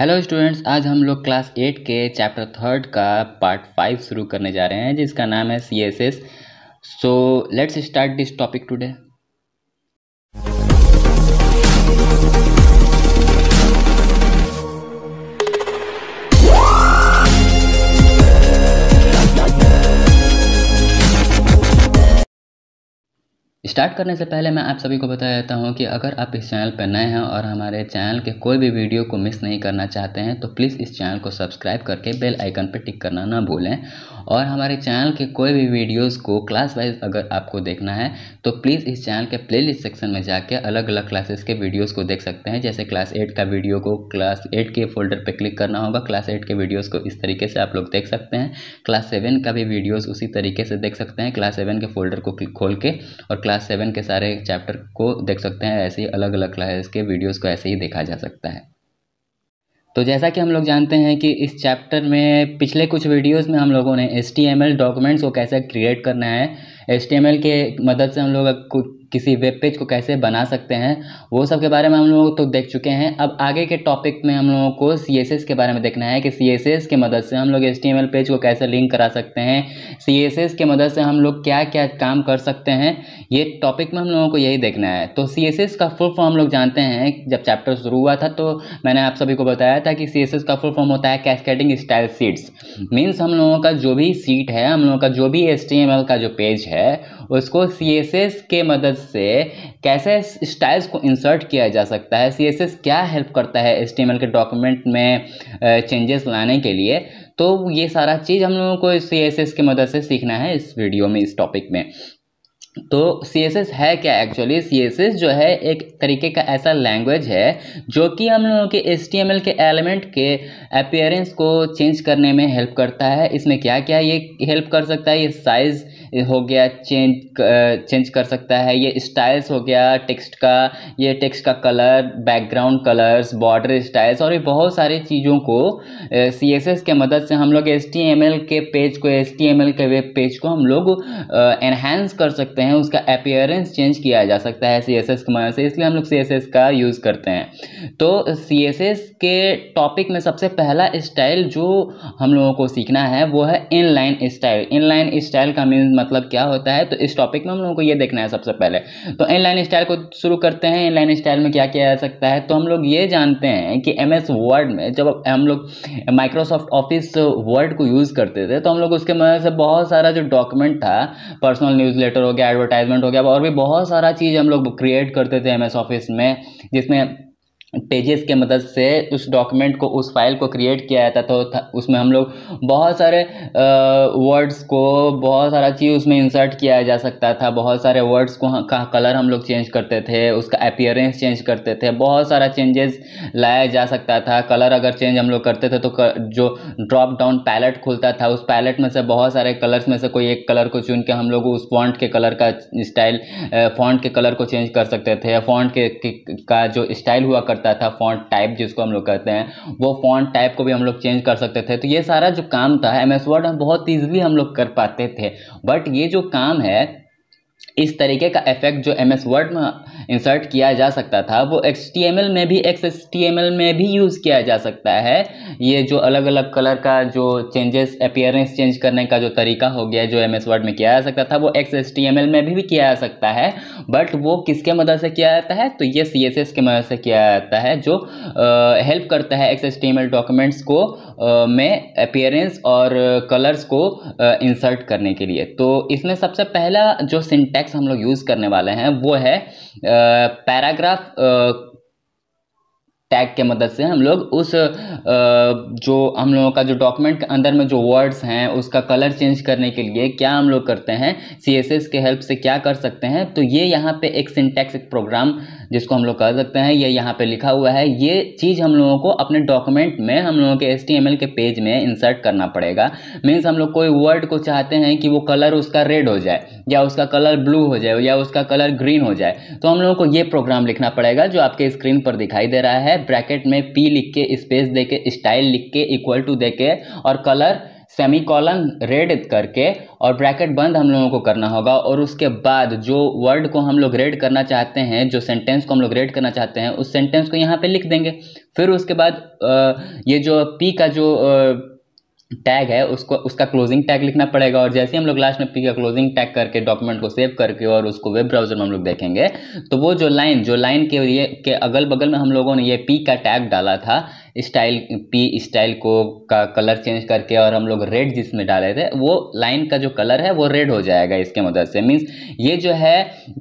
hello students आज हम लोग क्लास एट के चैप्टर थर्ड का पार्ट फाइव शुरू करने जा रहे हैं जिसका नाम है C S S so let's start this topic today start करने से पहले मैं आप सभी को बता देता हूँ कि अगर आप इस चैनल पर नए हैं और हमारे चैनल के कोई भी वीडियो को मिस नहीं करना चाहते हैं तो प्लीज़ इस चैनल को सब्सक्राइब करके बेल आइकन पर टिक करना ना भूलें और हमारे चैनल के कोई भी वीडियोस को क्लास वाइज अगर आपको देखना है तो प्लीज़ इस चैनल के प्ले सेक्शन में जाके अलग अलग क्लासेस के वीडियोज़ को देख सकते हैं जैसे क्लास एट का वीडियो को क्लास एट के फोल्डर पर क्लिक करना होगा क्लास एट के वीडियोज़ को इस तरीके से आप लोग देख सकते हैं क्लास सेवन का भी वीडियोज़ उसी तरीके से देख सकते हैं क्लास सेवन के फोल्डर को खोल के और क्लास सेवन के सारे चैप्टर को देख सकते हैं ऐसे ही अलग अलग क्लासेस के वीडियोस को ऐसे ही देखा जा सकता है तो जैसा कि हम लोग जानते हैं कि इस चैप्टर में पिछले कुछ वीडियोस में हम लोगों ने एस डॉक्यूमेंट्स को कैसे क्रिएट करना है एस के मदद से हम लोग कुछ किसी वेब पेज को कैसे बना सकते हैं वो सब के बारे में हम लोग तो देख चुके हैं अब आगे के टॉपिक में हम लोगों को सी के बारे में देखना है कि सी की मदद से हम लोग एल पेज को कैसे लिंक करा सकते हैं सी के मदद से हम लोग क्या क्या काम कर सकते हैं ये टॉपिक में हम लोगों को यही देखना है तो सी का फुल फॉर्म हम लोग जानते हैं जब चैप्टर शुरू हुआ था तो मैंने आप सभी को बताया था कि सी का फुल फॉर्म होता है कैस्केटिंग स्टाइल सीट्स मीन्स हम लोगों का जो भी सीट है हम लोगों का जो भी एल का जो पेज है उसको सी के मदद से कैसे स्टाइल्स को इंसर्ट किया जा सकता है सी क्या हेल्प करता है एस के डॉक्यूमेंट में चेंजेस लाने के लिए तो ये सारा चीज़ हम लोगों को सी के मदद से सीखना है इस वीडियो में इस टॉपिक में तो सी है क्या एक्चुअली सी जो है एक तरीके का ऐसा लैंग्वेज है जो कि हम लोगों के एस के एलिमेंट के अपियरेंस को चेंज करने में हेल्प करता है इसमें क्या क्या ये हेल्प कर सकता है ये साइज़ हो गया चेंज चेंज कर सकता है ये स्टाइल्स हो गया टेक्स्ट का ये टेक्स्ट का colour background colours border styles और ये बहुत सारी चीज़ों को सी एस एस के मदद से हम लोग एस टी एम एल के पेज को एस टी एम एल के वेब पेज को हम लोग एनहेंस कर सकते हैं उसका अपियरेंस चेंज किया जा सकता है सी एस एस की मदद से इसलिए हम लोग सी एस एस का यूज़ करते हैं तो सी एस एस के टॉपिक में सबसे पहला स्टाइल जो हम लोगों को सीखना है वो है inline style inline style का मीन मतलब क्या होता है तो इस टॉपिक में हम लोगों को ये देखना है सबसे पहले तो इनलाइन स्टाइल को शुरू करते हैं इनलाइन स्टाइल में क्या किया जा सकता है तो हम लोग ये जानते हैं कि एम एस वर्ड में जब हम लोग माइक्रोसॉफ्ट ऑफिस वर्ड को यूज़ करते थे तो हम लोग उसके मदद से बहुत सारा जो डॉक्यूमेंट था पर्सनल न्यूज़ लेटर हो गया एडवर्टाइजमेंट हो गया और भी बहुत सारा चीज़ हम लोग क्रिएट करते थे एम एस ऑफिस में जिसमें पेजेस के मदद से उस डॉक्यूमेंट को उस फाइल को क्रिएट किया जाता था, तो उसमें हम लोग बहुत सारे वर्ड्स को बहुत सारा चीज़ उसमें इंसर्ट किया जा सकता था बहुत सारे वर्ड्स को का कलर हम लोग चेंज करते थे उसका अपियरेंस चेंज करते थे बहुत सारा चेंजेस लाया जा सकता था कलर अगर चेंज हम लोग करते थे तो कर, जो ड्रॉप डाउन पैलेट खुलता था उस पैलेट में से बहुत सारे कलर्स में से कोई एक कलर को चुन के हम लोग उस फॉन्ट के कलर का स्टाइल फॉन्ट के कलर को चेंज कर सकते थे फॉन्ट के, के का जो स्टाइल हुआ करता लगता था फॉन्ट टाइप जिसको हम लोग कहते हैं वो फॉन्ट टाइप को भी हम लोग चेंज कर सकते थे तो ये सारा जो काम था एम एस वर्ड बहुत ईजिली हम लोग कर पाते थे बट ये जो काम है इस तरीके का इफेक्ट जो एम एस वर्ड में इंसर्ट किया जा सकता था वो एक्स में भी एक्स में भी यूज़ किया जा सकता है ये जो अलग अलग कलर का जो चेंजेस अपियरेंस चेंज करने का जो तरीका हो गया जो एम एस वर्ड में किया जा सकता था वो एक्स में भी, भी किया जा सकता है बट वो किसके मदद से किया जाता है तो ये सी के मदद से किया जाता है जो हेल्प करता है एक्स डॉक्यूमेंट्स को आ, में अपियरेंस और कलर्स को इंसर्ट करने के लिए तो इसमें सबसे पहला जो सिंटैक्स हम लोग यूज़ करने वाले हैं वो है पैराग्राफ टैग के मदद से हम लोग उस जो हम लोगों का जो डॉक्यूमेंट के अंदर में जो वर्ड्स हैं उसका कलर चेंज करने के लिए क्या हम लोग करते हैं सी के हेल्प से क्या कर सकते हैं तो ये यहाँ पे एक सिंटैक्स एक प्रोग्राम जिसको हम लोग कह सकते हैं ये यहाँ पे लिखा हुआ है ये चीज़ हम लोगों को अपने डॉक्यूमेंट में हम लोगों के एस के पेज में इंसर्ट करना पड़ेगा मीन्स हम लोग कोई वर्ड को चाहते हैं कि वो कलर उसका रेड हो जाए या उसका कलर ब्लू हो जाए या उसका कलर ग्रीन हो जाए तो हम लोगों को ये प्रोग्राम लिखना पड़ेगा जो आपके स्क्रीन पर दिखाई दे रहा है ब्रैकेट में पी लिख के स्पेस दे के स्टाइल लिख के इक्वल टू दे के और कलर सेमी कॉलन रेड करके और ब्रैकेट बंद हम लोगों को करना होगा और उसके बाद जो वर्ड को हम लोग रेड करना चाहते हैं जो सेंटेंस को हम लोग रेड करना चाहते हैं उस सेंटेंस को यहाँ पे लिख देंगे फिर उसके बाद ये जो पी का जो टैग है उसको उसका क्लोजिंग टैग लिखना पड़ेगा और जैसे हम लोग लास्ट में पी का क्लोजिंग टैग करके डॉक्यूमेंट को सेव करके और उसको वेब ब्राउजर में हम लोग देखेंगे तो वो जो लाइन जो लाइन के लिए के अगल बगल में हम लोगों ने ये पी का टैग डाला था स्टाइल पी स्टाइल को का कलर चेंज करके और हम लोग रेड जिसमें डाले थे वो लाइन का जो कलर है वो रेड हो जाएगा इसके मदद से मीन्स ये जो है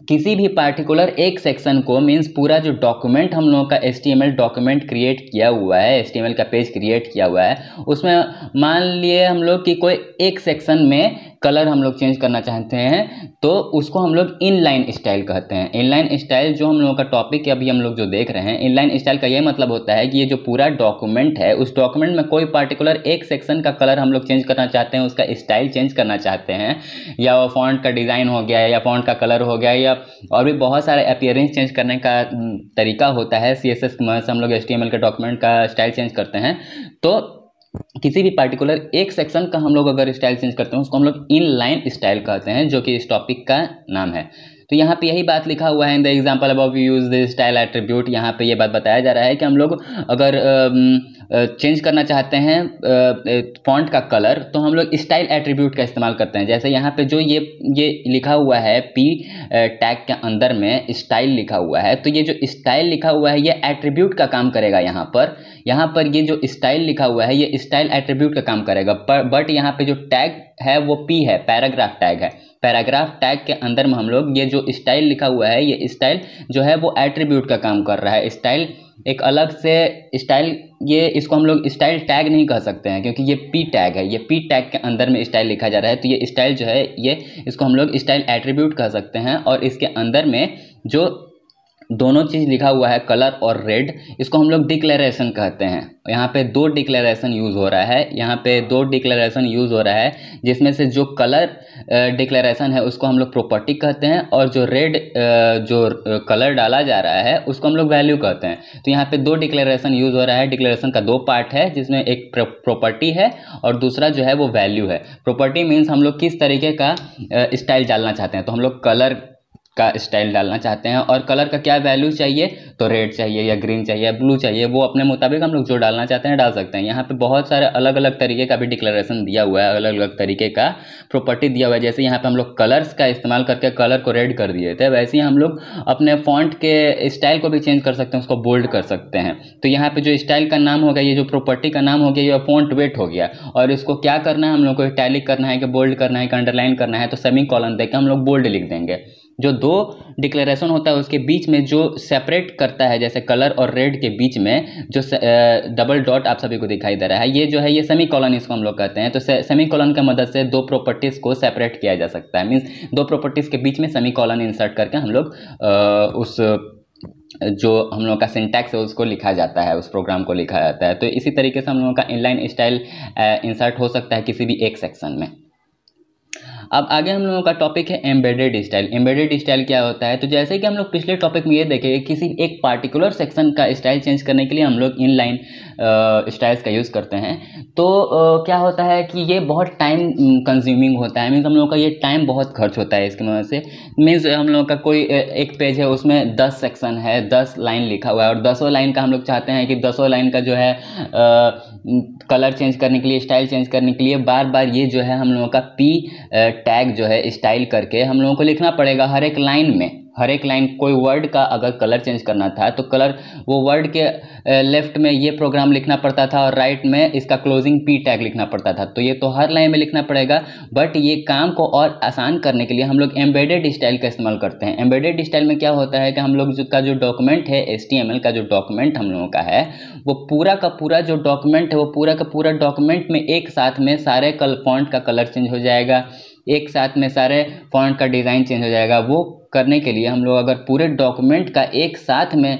किसी भी पार्टिकुलर एक सेक्शन को मीन्स पूरा जो डॉक्यूमेंट हम लोगों का एस डॉक्यूमेंट क्रिएट किया हुआ है एस का पेज क्रिएट किया हुआ है उसमें मान लिए हम लोग कि कोई एक सेक्शन में कलर हम लोग चेंज करना चाहते हैं तो उसको हम लोग इन लाइन स्टाइल कहते हैं इन लाइन स्टाइल जो हम लोगों का टॉपिक अभी हम लोग जो देख रहे हैं इन लाइन स्टाइल का ये मतलब होता है कि ये जो पूरा डॉक्यूमेंट है उस डॉक्यूमेंट में कोई पार्टिकुलर एक सेक्शन का कलर हम लोग चेंज करना चाहते हैं उसका स्टाइल चेंज करना चाहते हैं या वो फॉन्ट का डिज़ाइन हो गया या फॉन्ट का कलर हो गया या और भी बहुत सारे अपियरेंस चेंज करने का तरीका होता है सी एस एस हम लोग एस के डॉक्यूमेंट का स्टाइल चेंज करते हैं तो किसी भी पार्टिकुलर एक सेक्शन का हम लोग अगर स्टाइल चेंज करते हैं उसको हम लोग इन लाइन स्टाइल कहते हैं जो कि इस टॉपिक का नाम है तो यहाँ पे यही बात लिखा हुआ है इन द एग्जाम्पल अब यूज द स्टाइल एट्रीब्यूट यहाँ पे ये बात बताया जा रहा है कि हम लोग अगर चेंज करना चाहते हैं फॉन्ट का कलर तो हम लोग स्टाइल एट्रीब्यूट का इस्तेमाल करते हैं जैसे यहाँ पे जो ये ये लिखा हुआ है पी टैग के अंदर में स्टाइल लिखा हुआ है तो ये जो स्टाइल लिखा हुआ है ये एट्रीब्यूट का काम करेगा यहाँ पर यहाँ पर ये जो स्टाइल लिखा हुआ है ये स्टाइल एट्रीब्यूट का काम करेगा बट यहाँ पे जो टैग है वो पी है पैराग्राफ टैग है पैराग्राफ टैग के अंदर में हम लोग ये जो स्टाइल लिखा हुआ है ये स्टाइल जो है वो एट्रीब्यूट का काम कर रहा है स्टाइल एक अलग से स्टाइल ये इसको हम लोग स्टाइल टैग नहीं कह सकते हैं क्योंकि ये पी टैग है ये पी टैग के अंदर में स्टाइल लिखा जा रहा है तो ये स्टाइल जो है ये इसको हम लोग स्टाइल एट्रीब्यूट कह सकते हैं और इसके अंदर में जो दोनों चीज़ लिखा हुआ है कलर और रेड इसको हम लोग डिक्लेरेशन कहते हैं यहाँ पे दो डिक्लेरेशन यूज़ हो रहा है यहाँ पे दो डिक्लेरेशन यूज़ हो रहा है जिसमें से जो कलर डिक्लेरेशन है उसको हम लोग प्रॉपर्टी कहते हैं और जो रेड जो कलर डाला जा रहा है उसको हम लोग वैल्यू कहते हैं तो यहाँ पे दो डिक्लेरेशन यूज़ हो रहा है डिक्लेरेशन का दो पार्ट है जिसमें एक प्रॉपर्टी है और दूसरा जो है वो वैल्यू है प्रॉपर्टी मीन्स हम लोग किस तरीके का स्टाइल डालना चाहते हैं तो हम लोग कलर का स्टाइल डालना चाहते हैं और कलर का क्या वैल्यू चाहिए तो रेड चाहिए या ग्रीन चाहिए या ब्लू चाहिए वो अपने मुताबिक हम लोग जो डालना चाहते हैं डाल सकते हैं यहाँ पे बहुत सारे अलग अलग तरीके का भी डिक्लेरेशन दिया हुआ है अलग अलग तरीके का प्रॉपर्टी दिया हुआ है जैसे यहाँ पे हम लोग कलर्स का इस्तेमाल करके कलर को रेड कर दिए थे वैसे ही हम लोग अपने फॉन्ट के स्टाइल को भी चेंज कर सकते हैं उसको बोल्ड कर सकते हैं तो यहाँ पर जो स्टाइल का नाम हो गया ये जो प्रॉपर्टी का नाम हो गया ये फॉन्ट वेट हो गया और इसको क्या करना है हम लोग को इटैलिक करना है कि बोल्ड करना है कि अंडरलाइन करना है तो सेमी कॉलम देकर हम लोग बोल्ड लिख देंगे जो दो डिक्लेरेशन होता है उसके बीच में जो सेपरेट करता है जैसे कलर और रेड के बीच में जो डबल डॉट आप सभी को दिखाई दे रहा है ये जो है ये सेमी कॉलन इसको हम लोग कहते हैं तो से सेमी कॉलन की मदद से दो प्रॉपर्टीज़ को सेपरेट किया जा सकता है मीन्स दो प्रॉपर्टीज़ के बीच में सेमी कॉलन इंसर्ट करके हम लोग उस जो हम लोगों का सिंटैक्स है उसको लिखा जाता है उस प्रोग्राम को लिखा जाता है तो इसी तरीके से हम लोगों का इनलाइन स्टाइल इंसर्ट हो सकता है किसी भी एक सेक्शन में अब आगे हम लोगों का टॉपिक है एम्बेडेड स्टाइल एम्बेडेड स्टाइल क्या होता है तो जैसे कि हम लोग पिछले टॉपिक में ये देखेंगे किसी एक पार्टिकुलर सेक्शन का स्टाइल चेंज करने के लिए हम लोग इन लाइन स्टाइल्स का यूज़ करते हैं तो आ, क्या होता है कि ये बहुत टाइम कंज्यूमिंग होता है मीन्स हम लोगों का ये टाइम बहुत खर्च होता है इसकी वजह से मीन्स हम लोगों का कोई एक पेज है उसमें दस सेक्शन है दस लाइन लिखा हुआ है और दसों लाइन का हम लोग चाहते हैं कि दसों लाइन का जो है आ, कलर चेंज करने के लिए स्टाइल चेंज करने के लिए बार बार ये जो है हम लोगों का पी टैग जो है स्टाइल करके हम लोगों को लिखना पड़ेगा हर एक लाइन में हर एक लाइन कोई वर्ड का अगर कलर चेंज करना था तो कलर वो वर्ड के लेफ्ट में ये प्रोग्राम लिखना पड़ता था और राइट में इसका क्लोजिंग पी टैग लिखना पड़ता था तो ये तो हर लाइन में लिखना पड़ेगा बट ये काम को और आसान करने के लिए हम लोग एम्बेडेड स्टाइल का इस्तेमाल करते हैं एम्बेडेड स्टाइल में क्या होता है कि हम लोग का जो डॉक्यूमेंट है एस का जो डॉक्यूमेंट हम लोगों का है वो पूरा का पूरा जो डॉक्यूमेंट है वो पूरा का पूरा डॉक्यूमेंट में एक साथ में सारे कल फॉन्ट का कलर चेंज हो जाएगा एक साथ में सारे फॉन्ट का डिज़ाइन चेंज हो जाएगा वो करने के लिए हम लोग अगर पूरे डॉक्यूमेंट का एक साथ में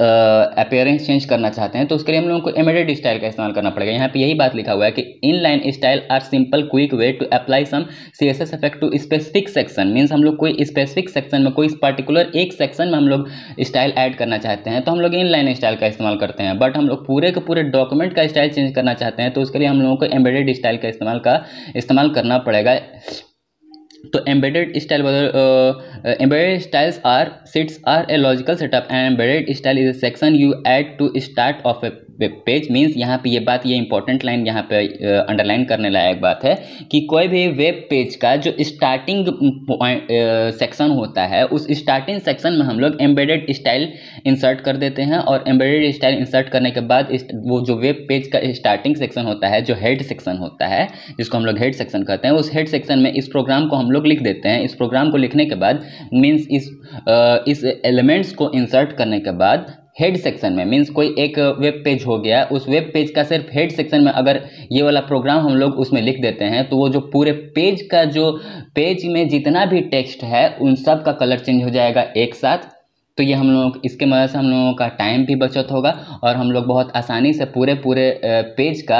अपेयरेंस चेंज करना चाहते हैं तो उसके लिए हम लोगों को एम्बेडेड स्टाइल का इस्तेमाल करना पड़ेगा यहाँ पे यही बात लिखा हुआ है कि inline style are simple quick way to apply some C S S effect to specific section means हम लोग कोई स्पेसिफिक सेक्शन में कोई पर्टिकुलर एक सेक्शन में हम लोग स्टाइल ऐड करना चाहते हैं तो हम लोग इन लाइन स्टाइल का इस्तेमाल करते हैं बट हम लोग पूरे के पूरे डॉक्यूमेंट का स्टाइल चेंज करना चाहते हैं तो उसके लिए हम लोगों को एम्बेडेड स्टाइल का इस्तेमाल का इस्तेमाल करना पड़ेगा तो embedded style embedded styles are sets are a logical setup and embedded style is a section you add to start of a page means यहाँ पे ये बात ये इंपॉर्टेंट लाइन यहाँ पे अंडरलाइन करने लायक बात है कि कोई भी वेब पेज का जो स्टार्टिंग सेक्शन होता है उस स्टार्टिंग सेक्शन में हम लोग एम्बेडेड स्टाइल इंसर्ट कर देते हैं और एम्बेडेड स्टाइल इंसर्ट करने के बाद वो जो वेब पेज का स्टार्टिंग सेक्शन होता है जो हेड सेक्शन होता है जिसको हम लोग हेड सेक्शन कहते हैं उस हेड सेक्शन में इस प्रोग्राम को हम लोग लिख देते हैं इस प्रोग्राम को लिखने के बाद मीन्स इस इस एलिमेंट्स को इंसर्ट करने के बाद हेड सेक्शन में मीन्स कोई एक वेब पेज हो गया उस वेब पेज का सिर्फ हेड सेक्शन में अगर ये वाला प्रोग्राम हम लोग उसमें लिख देते हैं तो वो जो पूरे पेज का जो पेज में जितना भी टेक्स्ट है उन सब का कलर चेंज हो जाएगा एक साथ तो ये हम लोग इसके मदद से हम लोगों का टाइम भी बचत होगा और हम लोग बहुत आसानी से पूरे पूरे पेज का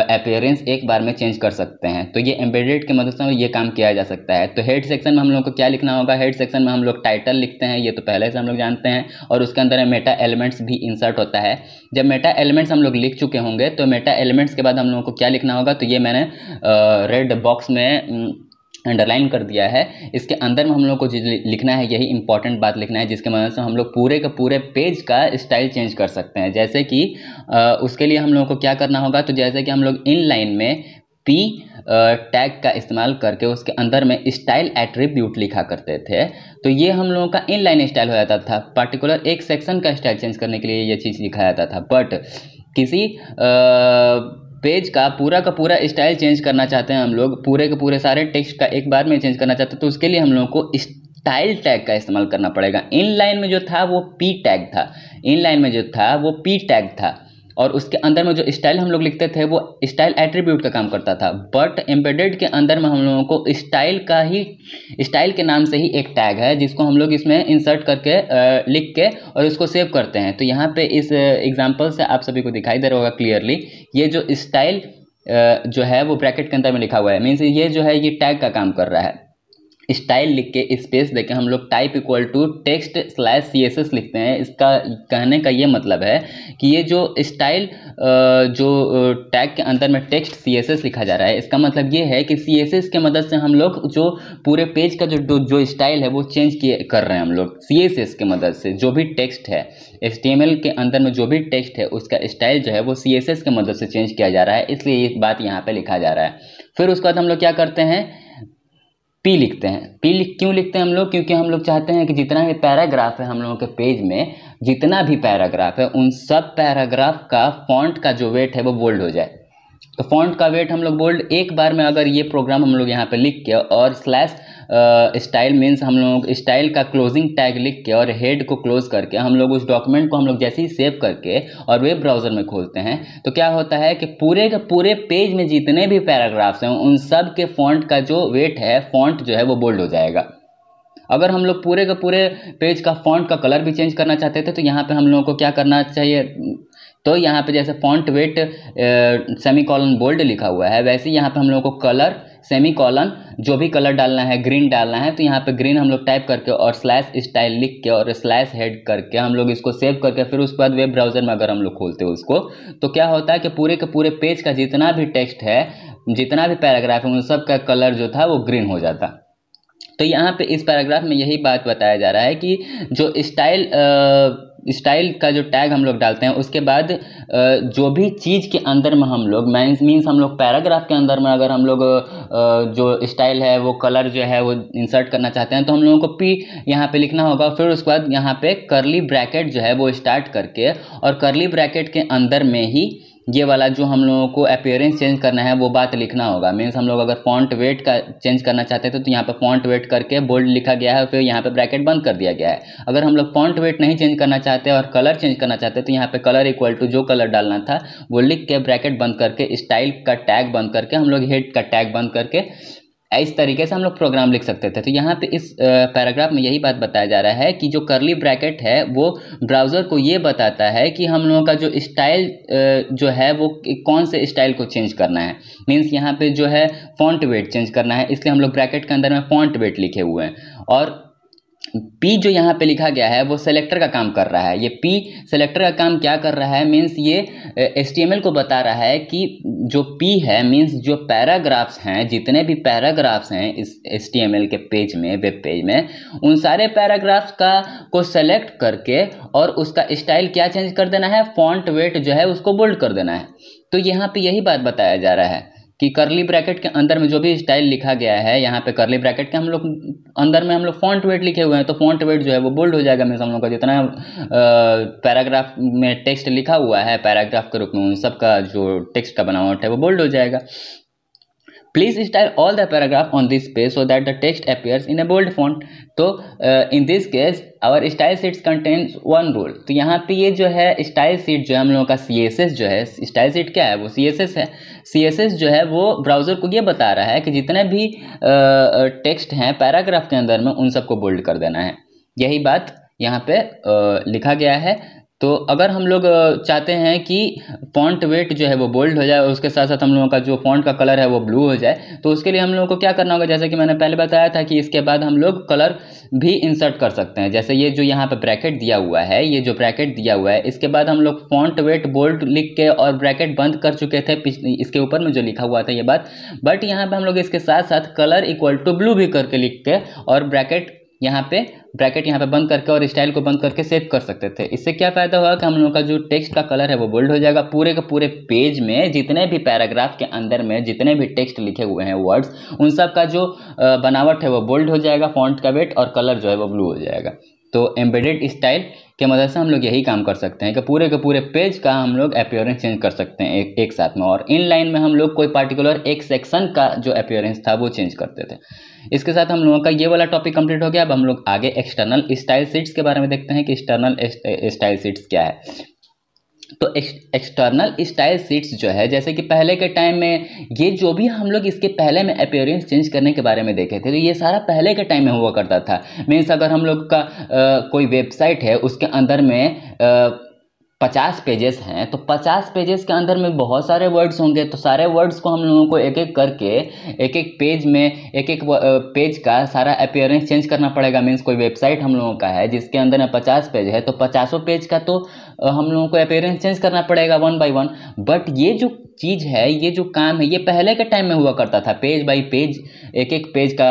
अपेयरेंस एक बार में चेंज कर सकते हैं तो ये एम्बेडेड की मदद से ये काम किया जा सकता है तो हेड सेक्शन में हम लोग को क्या लिखना होगा हेड सेक्शन में हम लोग टाइटल लिखते हैं ये तो पहले से हम लोग जानते हैं और उसके अंदर मेटा एलिमेंट्स भी इंसर्ट होता है जब मेटा एलिमेंट्स हम लोग लिख चुके होंगे तो मेटा एलिमेंट्स के बाद हम लोगों को क्या लिखना होगा तो ये मैंने रेड बॉक्स में अंडरलाइन कर दिया है इसके अंदर में हम लोग को लिखना है यही इंपॉर्टेंट बात लिखना है जिसके मदद से हम लोग पूरे के पूरे पेज का स्टाइल चेंज कर सकते हैं जैसे कि आ, उसके लिए हम लोगों को क्या करना होगा तो जैसे कि हम लोग इन लाइन में पी टैग का इस्तेमाल करके उसके अंदर में स्टाइल एट्रीब्यूट लिखा करते थे तो ये हम लोगों का इन लाइन स्टाइल हो जाता था पर्टिकुलर एक सेक्शन का स्टाइल चेंज करने के लिए ये चीज़ लिखा जाता था बट किसी आ, पेज का पूरा का पूरा स्टाइल चेंज करना चाहते हैं हम लोग पूरे के पूरे सारे टेक्स्ट का एक बार में चेंज करना चाहते हैं तो उसके लिए हम लोगों को स्टाइल टैग का इस्तेमाल करना पड़ेगा इन लाइन में जो था वो पी टैग था इन लाइन में जो था वो पी टैग था और उसके अंदर में जो स्टाइल हम लोग लिखते थे वो स्टाइल एट्रीब्यूट का काम करता था बट एम्बेडेड के अंदर में हम लोगों को स्टाइल का ही स्टाइल के नाम से ही एक टैग है जिसको हम लोग इसमें इंसर्ट करके लिख के और इसको सेव करते हैं तो यहाँ पे इस एग्जाम्पल से आप सभी को दिखाई दे रहा होगा क्लियरली ये जो स्टाइल जो है वो ब्रैकेट के अंदर में लिखा हुआ है मीन्स ये जो है ये टैग का काम कर रहा है स्टाइल लिख के स्पेस देके हम लोग type equal to text slash C S S लिखते हैं इसका कहने का ये मतलब है कि ये जो स्टाइल जो टैग के अंदर में टेक्स्ट सी एस एस लिखा जा रहा है इसका मतलब ये है कि सी एस एस के मदद से हम लोग जो पूरे पेज का जो जो स्टाइल है वो चेंज किए कर रहे हैं हम लोग सी एस एस के मदद से जो भी टेक्स्ट है एस टी एम एल के अंदर में जो भी टेक्स्ट है उसका स्टाइल जो है वो सी एस एस के मदद से चेंज किया जा रहा है इसलिए ये बात यहाँ पर लिखा जा रहा है फिर उसके बाद हम लोग क्या करते हैं पी लिखते हैं पी लिख क्यों लिखते हैं हम लोग क्योंकि हम लोग चाहते हैं कि जितना भी पैराग्राफ है हम लोगों के पेज में जितना भी पैराग्राफ है उन सब पैराग्राफ का फॉन्ट का जो वेट है वो बोल्ड हो जाए तो फॉन्ट का वेट हम लोग बोल्ड एक बार में अगर ये प्रोग्राम हम लोग यहाँ पे लिख के और स्लैश स्टाइल मीन्स हम लोग स्टाइल का क्लोजिंग टैग लिख के और हेड को क्लोज करके हम लोग उस डॉक्यूमेंट को हम लोग जैसे ही सेव करके और वेब ब्राउज़र में खोलते हैं तो क्या होता है कि पूरे के पूरे पेज में जितने भी पैराग्राफ्स हैं उन सब के फॉन्ट का जो वेट है फॉन्ट जो है वो बोल्ड हो जाएगा अगर हम लोग पूरे के पूरे पेज का फॉन्ट का कलर भी चेंज करना चाहते थे तो यहाँ पे हम लोगों को क्या करना चाहिए तो यहाँ पे जैसे font weight semicolon bold लिखा हुआ है वैसे यहाँ पे हम लोगों को कलर सेमी कॉलन जो भी कलर डालना है ग्रीन डालना है तो यहाँ पे ग्रीन हम लोग टाइप करके और स्लैश स्टाइल लिख के और स्लैश हेड करके हम लोग इसको सेव करके फिर उसके बाद वेब ब्राउज़र में अगर हम लोग खोलते हैं उसको तो क्या होता है कि पूरे के पूरे पेज का जितना भी टेक्स्ट है जितना भी पैराग्राफ है उन सब का कलर जो था वो ग्रीन हो जाता तो यहाँ पे इस पैराग्राफ में यही बात बताया जा रहा है कि जो स्टाइल स्टाइल का जो टैग हम लोग डालते हैं उसके बाद जो भी चीज़ के अंदर में हम लोग मीन्स हम लोग पैराग्राफ के अंदर में अगर हम लोग जो स्टाइल है वो कलर जो है वो इंसर्ट करना चाहते हैं तो हम लोगों को पी यहाँ पे लिखना होगा फिर उसके बाद यहाँ पे करली ब्रैकेट जो है वो स्टार्ट करके और करली ब्रैकेट के अंदर में ही ये वाला जो हम लोगों को अपेयरेंस चेंज करना है वो बात लिखना होगा मीन्स हम लोग अगर फॉन्ट वेट का चेंज करना चाहते हैं तो, तो यहाँ पर फॉन्ट वेट करके बोल्ड लिखा गया है और फिर यहाँ पर ब्रैकेट बंद कर दिया गया है अगर हम लोग फॉन्ट वेट नहीं चेंज करना चाहते और कलर चेंज करना चाहते तो यहाँ पर कलर इक्वल टू जो कलर डालना था वो लिख के ब्रैकेट बंद करके स्टाइल का टैग बंद करके हम लोग हेड का टैग बंद करके इस तरीके से हम लोग प्रोग्राम लिख सकते थे तो यहाँ पे इस पैराग्राफ में यही बात बताया जा रहा है कि जो करली ब्रैकेट है वो ब्राउज़र को ये बताता है कि हम लोगों का जो स्टाइल जो है वो कौन से स्टाइल को चेंज करना है मीन्स यहाँ पे जो है फॉन्ट वेट चेंज करना है इसलिए हम लोग ब्रैकेट के अंदर में फॉन्ट वेट लिखे हुए हैं और पी जो यहाँ पे लिखा गया है वो सेलेक्टर का काम कर रहा है ये पी सेलेक्टर का काम क्या कर रहा है मीन्स ये एस को बता रहा है कि जो पी है मीन्स जो पैराग्राफ्स हैं जितने भी पैराग्राफ्स हैं इस एस के पेज में वेब पेज में उन सारे पैराग्राफ्स का को सेलेक्ट करके और उसका स्टाइल क्या चेंज कर देना है फॉन्ट वेट जो है उसको बोल्ड कर देना है तो यहाँ पर यही बात बताया जा रहा है कि करली ब्रैकेट के अंदर में जो भी स्टाइल लिखा गया है यहाँ पे करली ब्रैकेट के हम लोग अंदर में हम लोग फॉन्ट वेट लिखे हुए हैं तो फॉन्ट वेट जो है वो बोल्ड हो जाएगा मैं हम लोग का जितना पैराग्राफ में टेक्स्ट लिखा हुआ है पैराग्राफ के रूप में उन सब का जो टेक्स्ट का बनावट है वो बोल्ड हो जाएगा please style all the paragraph on this page so that the text appears in a bold font तो in this case our style sheets contains one rule तो यहाँ पे ये जो है स्टाइल सीट जो है हम लोगों का सी एस एस जो है स्टाइल सीट क्या है वो सी एस एस है सी एस एस जो है वो ब्राउज़र को ये बता रहा है कि जितने भी टेक्स्ट uh, uh, हैं पैराग्राफ के अंदर में उन सबको बोल्ड कर देना है यही बात यहाँ पे uh, लिखा गया है तो अगर हम लोग चाहते हैं कि फ़ॉन्ट वेट जो है वो बोल्ड हो जाए उसके साथ साथ हम लोगों का जो फ़ॉन्ट का कलर है वो ब्लू हो जाए तो उसके लिए हम लोगों को क्या करना होगा जैसे कि मैंने पहले बताया था कि इसके बाद हम लोग कलर भी इंसर्ट कर सकते हैं जैसे ये जो यहाँ पर ब्रैकेट दिया हुआ है ये जो ब्रैकेट दिया हुआ है इसके बाद हम लोग फ़ॉन्ट वेट बोल्ड लिख के और ब्रैकेट बंद कर चुके थे इसके ऊपर में जो लिखा हुआ था ये बात बट यहाँ पर हम लोग इसके साथ साथ कलर इक्वल टू ब्लू भी करके लिख के और ब्रैकेट यहाँ पे ब्रैकेट यहाँ पे बंद करके और स्टाइल को बंद करके सेव कर सकते थे इससे क्या फ़ायदा हुआ कि हम लोगों का जो टेक्स्ट का कलर है वो बोल्ड हो जाएगा पूरे के पूरे पेज में जितने भी पैराग्राफ के अंदर में जितने भी टेक्स्ट लिखे हुए हैं वर्ड्स उन सब का जो बनावट है वो बोल्ड हो जाएगा फॉन्ट का वेट और कलर जो है वो ब्लू हो जाएगा तो एम्बेडेड स्टाइल के मदद से हम लोग यही काम कर सकते हैं कि पूरे के पूरे पेज का हम लोग अपियरेंस चेंज कर सकते हैं एक एक साथ में और इन लाइन में हम लोग कोई पार्टिकुलर एक सेक्शन का जो अपियरेंस था वो चेंज करते थे इसके साथ हम लोगों का ये वाला टॉपिक कंप्लीट हो गया अब हम लोग आगे एक्सटर्नल स्टाइल सीट्स के बारे में देखते हैं कि एक्सटर्नल स्टाइल सीट्स क्या है तो एक्सटर्नल स्टाइल सीट्स जो है जैसे कि पहले के टाइम में ये जो भी हम लोग इसके पहले में अपेयरेंस चेंज करने के बारे में देखे थे तो ये सारा पहले के टाइम में हुआ करता था मीन्स अगर हम लोग का आ, कोई वेबसाइट है उसके अंदर में आ, पचास पेजेस हैं तो पचास पेजेस के अंदर में बहुत सारे वर्ड्स होंगे तो सारे वर्ड्स को हम लोगों को एक एक करके एक एक पेज में एक एक पेज का सारा अपेयरेंस चेंज करना पड़ेगा मीन्स कोई वेबसाइट हम लोगों का है जिसके अंदर में पचास पेज है तो पचासों पेज का तो हम लोगों को अपेयरेंस चेंज करना पड़ेगा वन बाई वन बट ये जो चीज़ है ये जो काम है ये पहले के टाइम में हुआ करता था पेज बाई पेज एक एक पेज का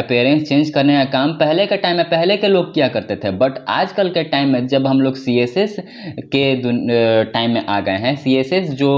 अपेयरेंस चेंज करने का काम पहले के टाइम में पहले के लोग किया करते थे बट आजकल के टाइम में जब हम लोग सी के टाइम में आ गए हैं सी जो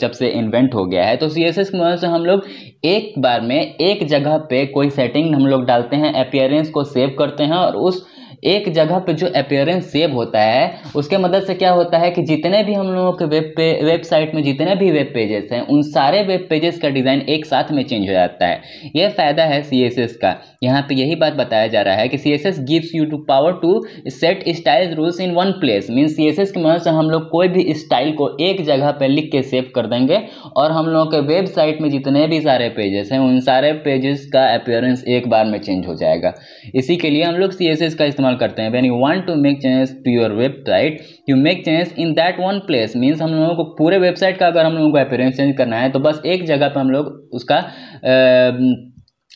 जब से इन्वेंट हो गया है तो सी एस एस की मदद से हम लोग एक बार में एक जगह पे कोई सेटिंग हम लोग डालते हैं अपेयरेंस को सेव करते हैं और उस एक जगह पे जो अपेयरेंस सेव होता है उसके मदद से क्या होता है कि जितने भी हम लोगों के वेब पे वेबसाइट में जितने भी वेब पेजेस हैं उन सारे वेब पेजेस का डिज़ाइन एक साथ में चेंज हो जाता है यह फ़ायदा है सी का यहाँ पर यही बात बताया जा रहा है कि C S S gives you to power to set style rules in one place mean C S S की मदद से हम लोग कोई भी स्टाइल को एक जगह पर लिख के सेव कर देंगे और हम लोगों के वेबसाइट में जितने भी सारे पेजेस हैं उन सारे पेजेस का अपेयरेंस एक बार में चेंज हो जाएगा इसी के लिए हम लोग सी एस एस का इस्तेमाल इस्तेमाल करते हैं when you want to make changes to your website you make changes in that one place means हम लोगों को पूरे वेबसाइट का अगर हम लोगों को अपेरेंस चेंज करना है तो बस एक जगह पर हम लोग उसका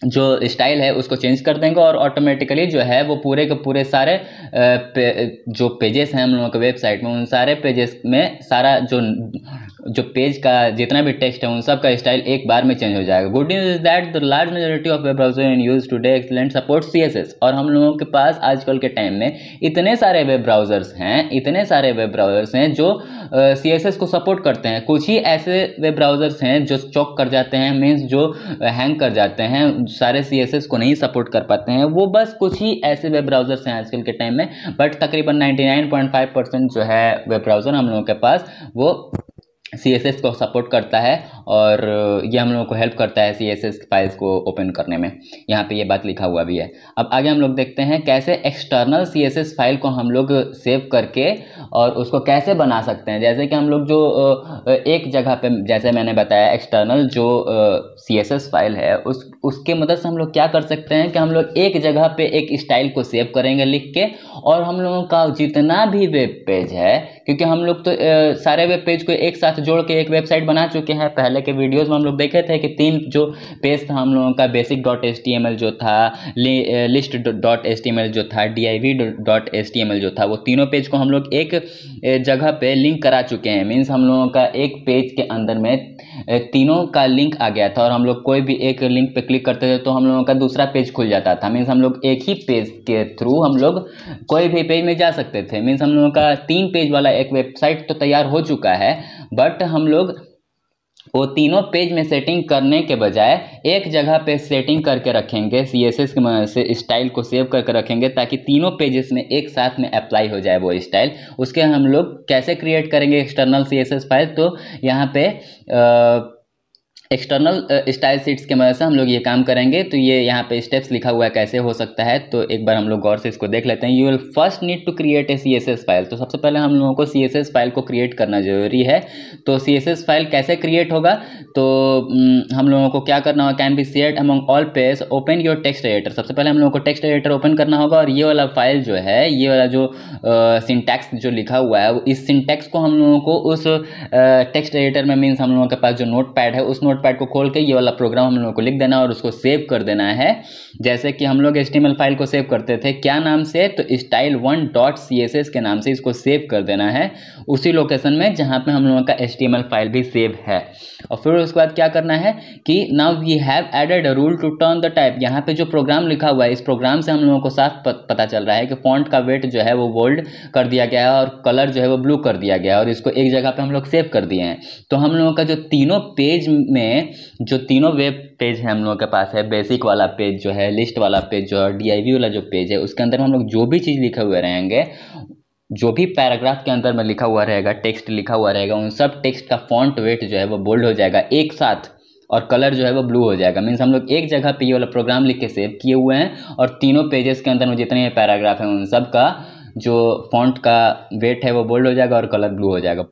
जो स्टाइल है उसको चेंज कर देंगे और ऑटोमेटिकली जो है वो पूरे के पूरे सारे पे, जो पेजेस हैं हम लोगों के वेबसाइट में उन सारे पेजेस में सारा जो जो पेज का जितना भी टेक्स्ट है उन सब का स्टाइल एक बार में चेंज हो जाएगा good news is that the large majority of web browser in use today excellent support C और हम लोगों के पास आजकल के टाइम में इतने सारे वेब ब्राउजर्स हैं इतने सारे वेब ब्राउजर्स हैं जो सी को सपोर्ट करते हैं कुछ ही ऐसे वेब ब्राउज़र्स हैं जो चौक कर जाते हैं मीन्स जो हैंग कर जाते हैं सारे सी को नहीं सपोर्ट कर पाते हैं वो बस कुछ ही ऐसे वेब ब्राउज़र्स हैं आजकल के टाइम में बट तकरीबन 99.5 परसेंट जो है वेब ब्राउज़र हम लोगों के पास वो सी एस एस को सपोर्ट करता है और ये हम लोगों को हेल्प करता है सी एस एस फाइल्स को ओपन करने में यहाँ पे ये बात लिखा हुआ भी है अब आगे हम लोग देखते हैं कैसे external C S S file को हम लोग सेव करके और उसको कैसे बना सकते हैं जैसे कि हम लोग जो एक जगह पे जैसे मैंने बताया एक्सटर्नल जो सी एस एस फाइल है उस उसके मदद से हम लोग क्या कर सकते हैं कि हम लोग एक जगह पे एक स्टाइल को सेव करेंगे लिख के और हम लोगों का जितना भी वेब पेज है क्योंकि हम लोग तो ए, सारे वेब पेज को एक साथ जोड़ के एक वेबसाइट बना चुके हैं पहले के वीडियोज़ में हम लोग देखे थे कि तीन जो पेज था हम लोगों का basic dot S T M L जो था list dot S T M L जो था D I V dot S T M L जो था वो तीनों पेज को हम लोग एक जगह पे लिंक करा चुके हैं मीन्स हम लोगों का एक पेज के अंदर में तीनों का लिंक आ गया था और हम लोग कोई भी एक लिंक पे क्लिक क्लिक करते थे तो हम लोगों का दूसरा पेज खुल जाता था मीन्स हम लोग एक ही पेज के थ्रू हम लोग कोई भी पेज में जा सकते थे मीन्स हम लोगों का तीन पेज वाला एक वेबसाइट तो तैयार हो चुका है बट हम लोग वो तीनों पेज में सेटिंग करने के बजाय एक जगह पे सेटिंग करके रखेंगे सी एस एस के स्टाइल को सेव करके रखेंगे ताकि तीनों पेजेस में एक साथ में अप्लाई हो जाए वो स्टाइल उसके हम लोग कैसे क्रिएट करेंगे external C S S file तो यहाँ पे आ, एक्सटर्नल स्टाइल सीट्स के मदद से हम लोग ये काम करेंगे तो ये यहाँ पे स्टेप्स लिखा हुआ है कैसे हो सकता है तो एक बार हम लोग गौर से इसको देख लेते हैं you will first need to create a C S S file तो सबसे पहले हम लोगों को सी एस एस फाइल को क्रिएट करना जरूरी है तो सी एस एस फाइल कैसे क्रिएट होगा तो हम लोगों को क्या करना होगा can be set among all page open your text editor सबसे पहले हम लोगों को टेक्स्ट एडिटर ओपन करना होगा और ये वाला फाइल जो है ये वाला जो सिंटैक्स जो लिखा हुआ है इस सिंटैक्स को हम लोगों को उस टेक्स्ट एडिटर में मीन्स हम लोगों के पास जो नोट पैड है उस नोट नोट पैड को खोल के ये वाला प्रोग्राम हम लोगों को लिख देना और उसको सेव कर देना है जैसे कि हम लोग एच फाइल को सेव करते थे क्या नाम से तो style one dot C S S के नाम से इसको सेव कर देना है उसी लोकेशन में जहाँ पे हम लोगों का एच फाइल भी सेव है और फिर उसके बाद क्या करना है कि now we have added rule to turn the type यहाँ पे जो प्रोग्राम लिखा हुआ है इस प्रोग्राम से हम लोगों को साफ पता चल रहा है कि फॉन्ट का वेट जो है वो बोल्ड कर दिया गया है और कलर जो है वो ब्लू कर दिया गया है और इसको एक जगह पर हम लोग सेव कर दिए हैं तो हम लोगों का जो तीनों पेज में में जो तीनों वेब पेज है हम लोगों के पास है बेसिक वाला पेज जो है लिस्ट वाला पेज जो है डी वाला जो पेज है उसके अंदर हम लोग जो भी चीज़ लिखे हुए रहेंगे जो भी पैराग्राफ के अंदर में लिखा हुआ रहेगा टेक्स्ट लिखा हुआ रहेगा उन सब टेक्स्ट का फॉन्ट वेट जो है वो बोल्ड हो जाएगा एक साथ और कलर जो है वो ब्लू हो जाएगा मीन्स हम लोग एक जगह पे ये वाला प्रोग्राम लिख के सेव किए हुए हैं और तीनों पेजेस के अंदर में जितने पैराग्राफ हैं उन सब का जो फॉन्ट का वेट है वो बोल्ड हो जाएगा और कलर ब्लू हो जाएगा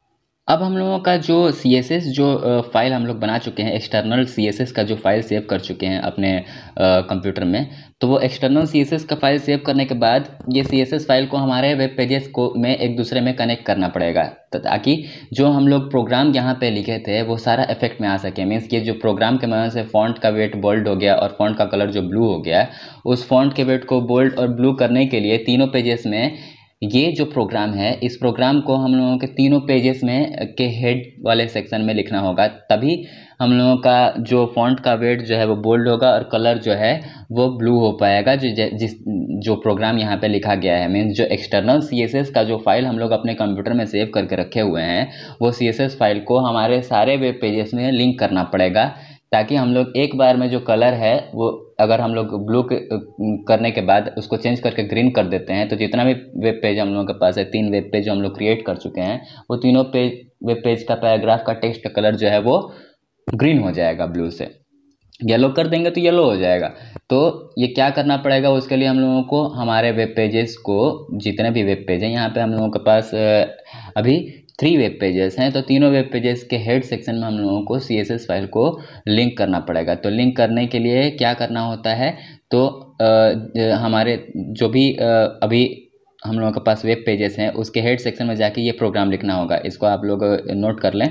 अब हम लोगों का जो सी एस एस जो फाइल हम लोग बना चुके हैं एक्सटर्नल सी एस एस का जो फाइल सेव कर चुके हैं अपने कंप्यूटर में तो वो एक्सटर्नल सी एस एस का फाइल सेव करने के बाद ये सी एस एस फाइल को हमारे वेब पेजेस को में एक दूसरे में कनेक्ट करना पड़ेगा तो ताकि जो हम लोग प्रोग्राम यहाँ पे लिखे थे वो सारा इफेक्ट में आ सके मीन्स ये जो प्रोग्राम के मदद से फॉन्ट का वेट बोल्ड हो गया और फॉन्ट का कलर जो ब्लू हो गया उस फॉन्ट के वेट को बोल्ड और ब्लू करने के लिए तीनों पेजेस में ये जो प्रोग्राम है इस प्रोग्राम को हम लोगों के तीनों पेजेस में के हेड वाले सेक्शन में लिखना होगा तभी हम लोगों का जो फॉन्ट का वेट जो है वो बोल्ड होगा और कलर जो है वो ब्लू हो पाएगा जो जिस जो प्रोग्राम यहाँ पे लिखा गया है मीन्स जो एक्सटर्नल सी का जो फाइल हम लोग अपने कंप्यूटर में सेव करके रखे हुए हैं वो सी फाइल को हमारे सारे वेब पेजेस में लिंक करना पड़ेगा ताकि हम लोग एक बार में जो कलर है वो अगर हम लोग ब्लू करने के बाद उसको चेंज करके ग्रीन कर देते हैं तो जितना भी वेब पेज हम लोगों के पास है तीन वेब पेज हम लोग क्रिएट कर चुके हैं वो तीनों पेज वेब पेज का पैराग्राफ का टेक्स्ट का कलर जो है वो ग्रीन हो जाएगा ब्लू से येलो कर देंगे तो येलो हो जाएगा तो ये क्या करना पड़ेगा उसके लिए हम लोगों को हमारे वेब पेजेस को जितने भी वेब पेज हैं यहाँ पे हम लोगों के पास अभी थ्री वेब पेजेस हैं तो तीनों वेब पेजेस के हेड सेक्शन में हम लोगों को सी एस एस फाइल को लिंक करना पड़ेगा तो लिंक करने के लिए क्या करना होता है तो आ, हमारे जो भी आ, अभी हम लोगों के पास वेब पेजेस हैं उसके हेड सेक्शन में जाके ये प्रोग्राम लिखना होगा इसको आप लोग नोट कर लें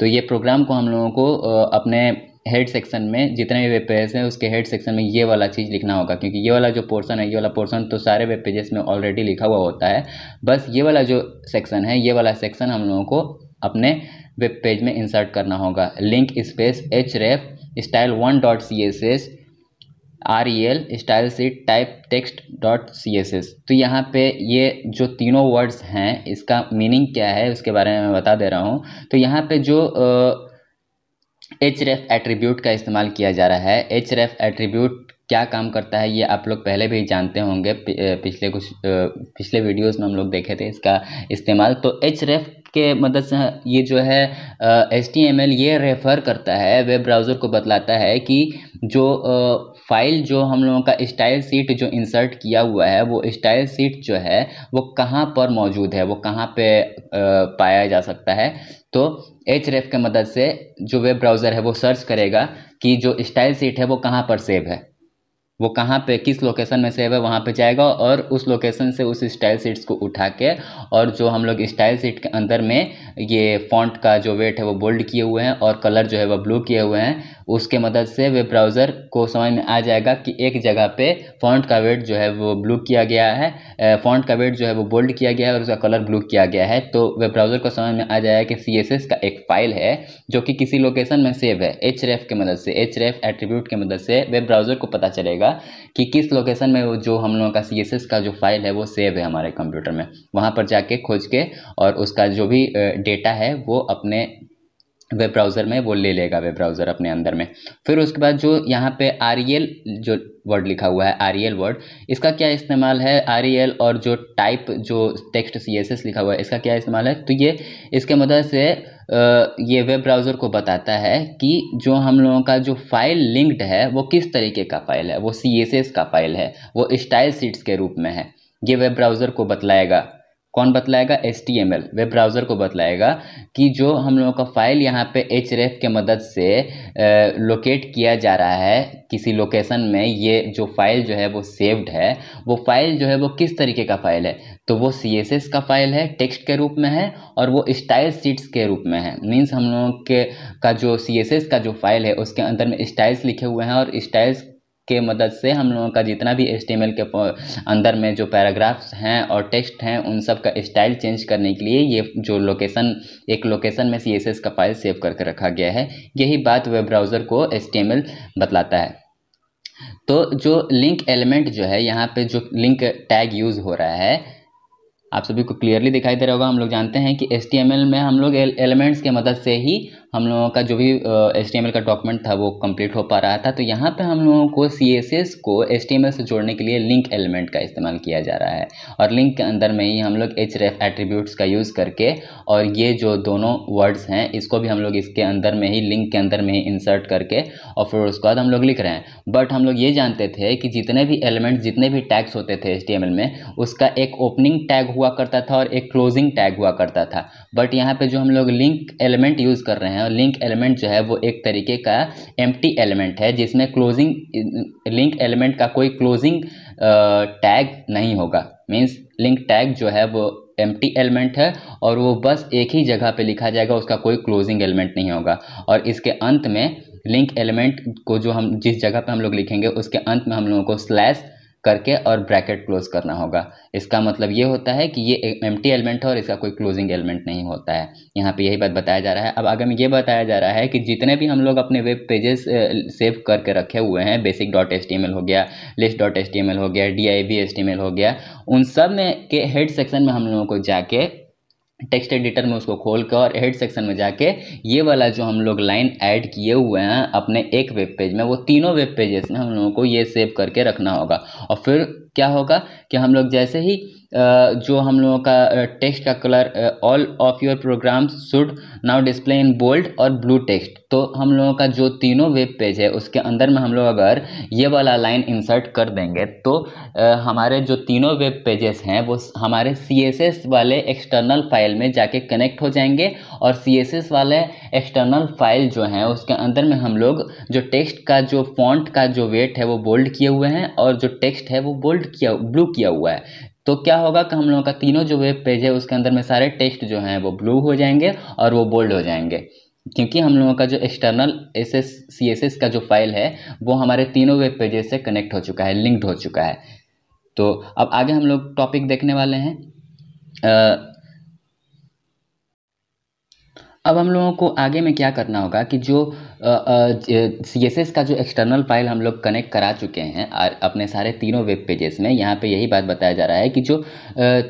तो ये प्रोग्राम को हम लोगों को अपने हेड सेक्शन में जितने भी वेब पेजेस हैं उसके हेड सेक्शन में ये वाला चीज़ लिखना होगा क्योंकि ये वाला जो पोर्सन है ये वाला पोर्सन तो सारे वेब पेजेस में ऑलरेडी लिखा हुआ होता है बस ये वाला जो सेक्शन है ये वाला सेक्शन हम लोगों को अपने वेब पेज में इंसर्ट करना होगा link space H ref style one dot C S S R E L style sheet type text dot C S S तो यहाँ पे ये जो तीनों वर्ड्स हैं इसका मीनिंग क्या है उसके बारे में मैं बता दे रहा हूँ तो यहाँ पे जो आ, एच रेफ एट्रीब्यूट का इस्तेमाल किया जा रहा है एच रेफ एट्रीब्यूट क्या काम करता है ये आप लोग पहले भी जानते होंगे पिछले कुछ पिछले वीडियोस में हम लोग देखे थे इसका इस्तेमाल तो एच रेफ के मदद से ये जो है एच टी एम एल ये रेफ़र करता है वेब ब्राउज़र को बतलाता है कि जो फाइल जो हम लोगों का स्टाइल सीट जो इंसर्ट किया हुआ है वो स्टाइल सीट जो है वो कहाँ पर मौजूद है वो कहाँ पे आ, पाया जा सकता है तो एच रेफ के मदद से जो वेब ब्राउज़र है वो सर्च करेगा कि जो स्टाइल सीट है वो कहाँ पर सेव है वो कहाँ पे किस लोकेशन में सेव है वहाँ पे जाएगा और उस लोकेशन से उस स्टाइल सीट्स को उठा के और जो हम लोग स्टाइल सीट के अंदर में ये फॉन्ट का जो वेट है वो बोल्ड किए हुए हैं और कलर जो है वो ब्लू किए हुए हैं उसके मदद से वे ब्राउज़र को समझ में आ जाएगा कि एक जगह पे फॉन्ट का वेट जो है वो ब्लू किया गया है फॉन्ट का वेट जो है वो बोल्ड किया गया है और उसका कलर ब्लू किया गया है तो वे ब्राउज़र को समझ में आ जाएगा कि सी का एक फाइल है जो कि किसी लोकेशन में सेव है एच के मदद से एच एट्रीब्यूट के मदद से वेब ब्राउज़र को पता चलेगा जाएगा कि किस लोकेशन में वो जो हम लोगों का सी का जो फाइल है वो सेव है हमारे कंप्यूटर में वहाँ पर जाके खोज के और उसका जो भी डेटा है वो अपने वेब ब्राउज़र में वो ले लेगा वेब ब्राउज़र अपने अंदर में फिर उसके बाद जो यहाँ पे आर e जो वर्ड लिखा हुआ है आर वर्ड e इसका क्या इस्तेमाल है आर e और जो टाइप जो टेक्स्ट सी लिखा हुआ है इसका क्या इस्तेमाल है तो ये इसके मदद से ये वेब ब्राउज़र को बताता है कि जो हम लोगों का जो फाइल लिंक्ड है वो किस तरीके का फाइल है वो सी का फाइल है वो स्टाइल सीट्स के रूप में है ये वेब ब्राउज़र को बतलाएगा कौन बतलाएगा S T M L web browser को बतलाएगा कि जो हम लोगों का फाइल यहाँ पे एच रेफ के मदद से लोकेट किया जा रहा है किसी लोकेशन में ये जो फाइल जो है वो सेव्ड है वो फाइल जो है वो किस तरीके का फाइल है तो वो सी एस एस का फाइल है टेक्स्ट के रूप में है और वो स्टाइल सीट्स के रूप में है मीन्स हम लोगों के का जो सी एस एस का जो फाइल है उसके अंदर में स्टाइल्स लिखे हुए हैं और स्टाइल्स के मदद से हम लोगों का जितना भी एस के अंदर में जो पैराग्राफ्स हैं और टेक्स्ट हैं उन सब का स्टाइल चेंज करने के लिए ये जो लोकेशन एक लोकेशन में सी का फाइल सेव करके रखा गया है यही बात वेब ब्राउज़र को एच बतलाता है तो जो लिंक एलिमेंट जो है यहाँ पे जो लिंक टैग यूज़ हो रहा है आप सभी को क्लियरली दिखाई दे रहा होगा हम लोग जानते हैं कि एस में हम लोग एलिमेंट्स के मदद से ही हम लोगों का जो भी एच uh, का डॉक्यूमेंट था वो कंप्लीट हो पा रहा था तो यहाँ पे हम लोगों को सी को एच से जोड़ने के लिए लिंक एलिमेंट का इस्तेमाल किया जा रहा है और लिंक के अंदर में ही हम लोग एच रेफ एट्रीब्यूट्स का यूज़ करके और ये जो दोनों वर्ड्स हैं इसको भी हम लोग इसके अंदर में ही लिंक के अंदर में ही इंसर्ट करके और फिर उसके बाद हम लोग लिख रहे हैं बट हम लोग ये जानते थे कि जितने भी एलिमेंट जितने भी टैग्स होते थे एच में उसका एक ओपनिंग टैग हुआ करता था और एक क्लोजिंग टैग हुआ करता था बट यहाँ पे जो हम लोग लिंक एलिमेंट यूज़ कर रहे हैं और लिंक एलिमेंट जो है वो एक तरीके का एम एलिमेंट है जिसमें क्लोजिंग लिंक एलिमेंट का कोई क्लोजिंग टैग नहीं होगा मीन्स लिंक टैग जो है वो एम एलिमेंट है और वो बस एक ही जगह पे लिखा जाएगा उसका कोई क्लोजिंग एलिमेंट नहीं होगा और इसके अंत में लिंक एलिमेंट को जो हम जिस जगह पे हम लोग लिखेंगे उसके अंत में हम लोगों को स्लैश करके और ब्रैकेट क्लोज करना होगा इसका मतलब ये होता है कि ये एम टी एलिमेंट है और इसका कोई क्लोजिंग एलिमेंट नहीं होता है यहाँ पे यही बात बताया जा रहा है अब आगे में ये बताया जा रहा है कि जितने भी हम लोग अपने वेब पेजेस सेव करके रखे हुए हैं बेसिक डॉट एस हो गया लिस्ट डॉट एस हो गया डी आई हो गया उन सब में के हेड सेक्शन में हम लोगों को जाके टेक्स्ट एडिटर में उसको खोल कर और हेड सेक्शन में जाके ये वाला जो हम लोग लाइन ऐड किए हुए हैं अपने एक वेब पेज में वो तीनों वेब पेजेस में हम लोगों को ये सेव करके रखना होगा और फिर क्या होगा कि हम लोग जैसे ही जो हम लोगों का टेक्स्ट का colour all of your programs should now display in bold और ब्लू टेक्स्ट तो हम लोगों का जो तीनों वेब पेज है उसके अंदर में हम लोग अगर ये वाला लाइन इंसर्ट कर देंगे तो हमारे जो तीनों वेब पेजेस हैं वो हमारे सी वाले एक्सटर्नल फाइल में जाके कनेक्ट हो जाएंगे और सी वाले एक्सटर्नल फाइल जो हैं उसके अंदर में हम लोग जो टेक्स्ट का जो फॉन्ट का जो वेट है वो बोल्ड किए हुए हैं और जो टेक्स्ट है वो बोल्ड किया ब्लू किया हुआ है तो क्या होगा कि हम लोगों का तीनों जो वेब पेज है उसके अंदर में सारे टेक्स्ट जो हैं वो ब्लू हो जाएंगे और वो बोल्ड हो जाएंगे क्योंकि हम लोगों का जो external S S C S S का जो फाइल है वो हमारे तीनों वेब पेजेस से कनेक्ट हो चुका है लिंक्ड हो चुका है तो अब आगे हम लोग टॉपिक देखने वाले हैं आ, अब हम लोगों को आगे में क्या करना होगा कि जो सी एस एस का जो एक्सटर्नल फाइल हम लोग कनेक्ट करा चुके हैं अपने सारे तीनों वेब पेजेस में यहाँ पे यही बात बताया जा रहा है कि जो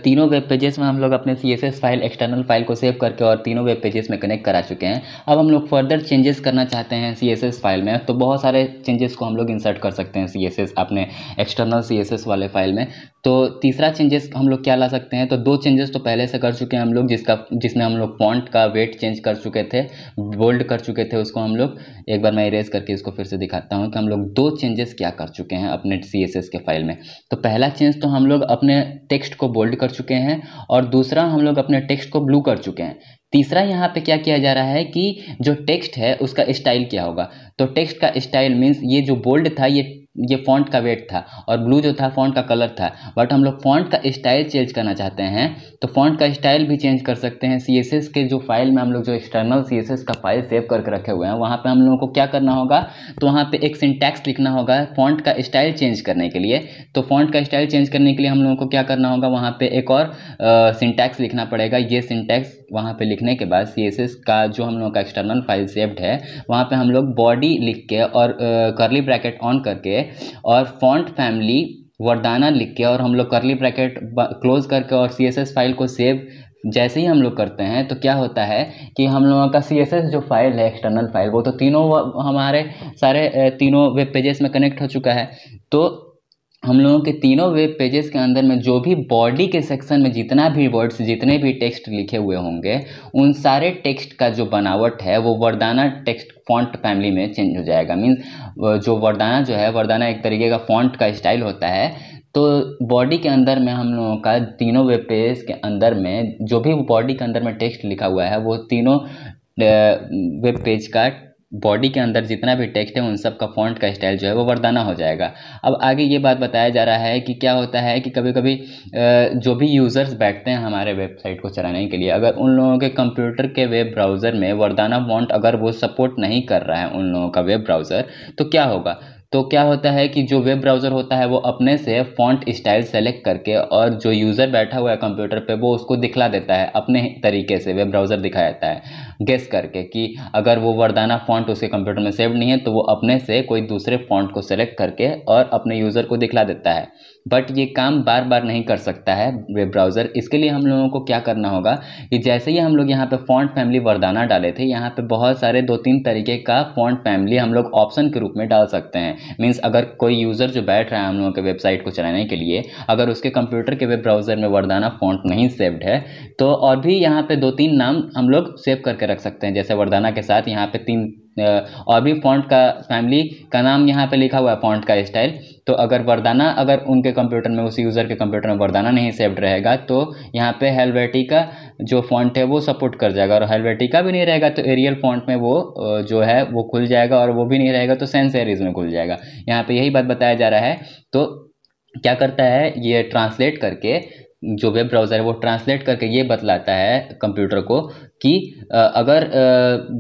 तीनों वेब पेजेस में हम लोग अपने C S S file external file को सेव करके और तीनों वेब पेजेस में कनेक्ट करा चुके हैं अब हम लोग फर्दर चेंजेस करना चाहते हैं सी एस एस फाइल में तो बहुत सारे चेंजेस को हम लोग इंसर्ट कर सकते हैं सी एस एस अपने एक्सटर्नल सी एस एस वाले फाइल में तो तीसरा चेंजेस हम लोग क्या ला सकते हैं तो दो चेंजेस तो पहले से कर चुके हैं हम लोग जिसका जिसमें हम लोग फॉन्ट का वेट चेंज कर चुके थे बोल्ड कर चुके थे उसको हम लोग एक बार मैं इरेज करके इसको फिर से दिखाता हूँ कि हम लोग दो चेंजेस क्या कर चुके हैं अपने सी के फाइल में तो पहला चेंज तो हम लोग अपने टेक्स्ट को बोल्ड कर चुके हैं और दूसरा हम लोग अपने टेक्स्ट को ब्लू कर चुके हैं तीसरा यहाँ पे क्या किया जा रहा है कि जो टेक्स्ट है उसका स्टाइल क्या होगा तो टेक्स्ट का स्टाइल मीन्स ये जो बोल्ड था ये ये फॉन्ट का वेट था और ब्लू जो था फॉन्ट का कलर था बट हम लोग फॉन्ट का स्टाइल चेंज करना चाहते हैं तो फॉन्ट का स्टाइल भी चेंज कर सकते हैं सी के जो फाइल में हम लोग जो एक्सटर्नल सी का फाइल सेव करके रखे हुए हैं वहाँ पर हम लोगों को क्या करना होगा तो वहाँ पर एक सिंटैक्स लिखना होगा फॉन्ट का स्टाइल चेंज करने के लिए तो फॉन्ट का स्टाइल चेंज करने के लिए हम लोगों को क्या करना होगा वहाँ पर एक और सिंटैक्स लिखना पड़ेगा ये सिंटैक्स वहाँ पे लिखने के बाद सी का जो हम लोगों का एक्सटर्नल फाइल सेव्ड है वहाँ पे हम लोग बॉडी लिख के और करली ब्रैकेट ऑन करके और फॉन्ट फैमिली वरदाना लिख के और हम लोग करली ब्रैकेट क्लोज करके और सी फाइल को सेव जैसे ही हम लोग करते हैं तो क्या होता है कि हम लोगों का सी जो फाइल है एक्सटर्नल फाइल वो तो तीनों हमारे सारे तीनों वेब पेजेस में कनेक्ट हो चुका है तो हम लोगों के तीनों वेब पेजेस के अंदर में जो भी बॉडी के सेक्शन में जितना भी वर्ड्स जितने भी टेक्स्ट लिखे हुए होंगे उन सारे टेक्स्ट का जो बनावट है वो वरदाना टेक्स्ट फॉन्ट फैमिली में चेंज हो जाएगा मीन्स जो वरदाना जो है वरदाना एक तरीके का फॉन्ट का स्टाइल होता है तो बॉडी के अंदर में हम लोगों का तीनों वेब पेज के अंदर में जो भी बॉडी के अंदर में टेक्स्ट लिखा हुआ है वो तीनों वेब पेज का बॉडी के अंदर जितना भी टेक्स्ट है उन सब का फॉन्ट का स्टाइल जो है वो वरदाना हो जाएगा अब आगे ये बात बताया जा रहा है कि क्या होता है कि कभी कभी जो भी यूज़र्स बैठते हैं हमारे वेबसाइट को चलाने के लिए अगर उन लोगों के कंप्यूटर के वेब ब्राउज़र में वरदाना फॉन्ट अगर वो सपोर्ट नहीं कर रहा है उन लोगों का वेब ब्राउज़र तो क्या होगा तो क्या होता है कि जो वेब ब्राउज़र होता है वो अपने से फॉन्ट स्टाइल सेलेक्ट करके और जो यूज़र बैठा हुआ है कंप्यूटर पे वो उसको दिखला देता है अपने तरीके से वेब ब्राउज़र दिखाया जाता है गेस करके कि अगर वो वरदाना फॉन्ट उसके कंप्यूटर में सेव नहीं है तो वो अपने से कोई दूसरे फॉन्ट को सेलेक्ट करके और अपने यूज़र को दिखला देता है बट ये काम बार बार नहीं कर सकता है वेब ब्राउज़र इसके लिए हम लोगों को क्या करना होगा कि जैसे ही हम लोग यहाँ पे फॉन्ट फैमिली वरदाना डाले थे यहाँ पे बहुत सारे दो तीन तरीके का फॉन्ट फैमिली हम लोग ऑप्शन के रूप में डाल सकते हैं मीन्स अगर कोई यूज़र जो बैठ रहा है हम लोगों के वेबसाइट को चलाने के लिए अगर उसके कंप्यूटर के वेब ब्राउज़र में वरदाना फॉन्ट नहीं सेव्ड है तो और भी यहाँ पर दो तीन नाम हम लोग सेव करके रख सकते हैं जैसे वरदाना के साथ यहाँ पर तीन और भी फॉन्ट का फैमिली का नाम यहाँ पे लिखा हुआ है फॉन्ट का स्टाइल तो अगर वरदाना अगर उनके कंप्यूटर में उस यूज़र के कंप्यूटर में वरदाना नहीं सेव्ड रहेगा तो यहाँ पे हेलवेटी का जो फॉन्ट है वो सपोर्ट कर जाएगा और हेलवेटी का भी नहीं रहेगा तो एरियल फॉन्ट में वो जो है वो खुल जाएगा और वो भी नहीं रहेगा तो सेंस एरीज में खुल जाएगा यहाँ पर यही बात बताया जा रहा है तो क्या करता है ये ट्रांसलेट करके जो वेब ब्राउज़र है वो ट्रांसलेट करके ये बतलाता है कंप्यूटर को कि अगर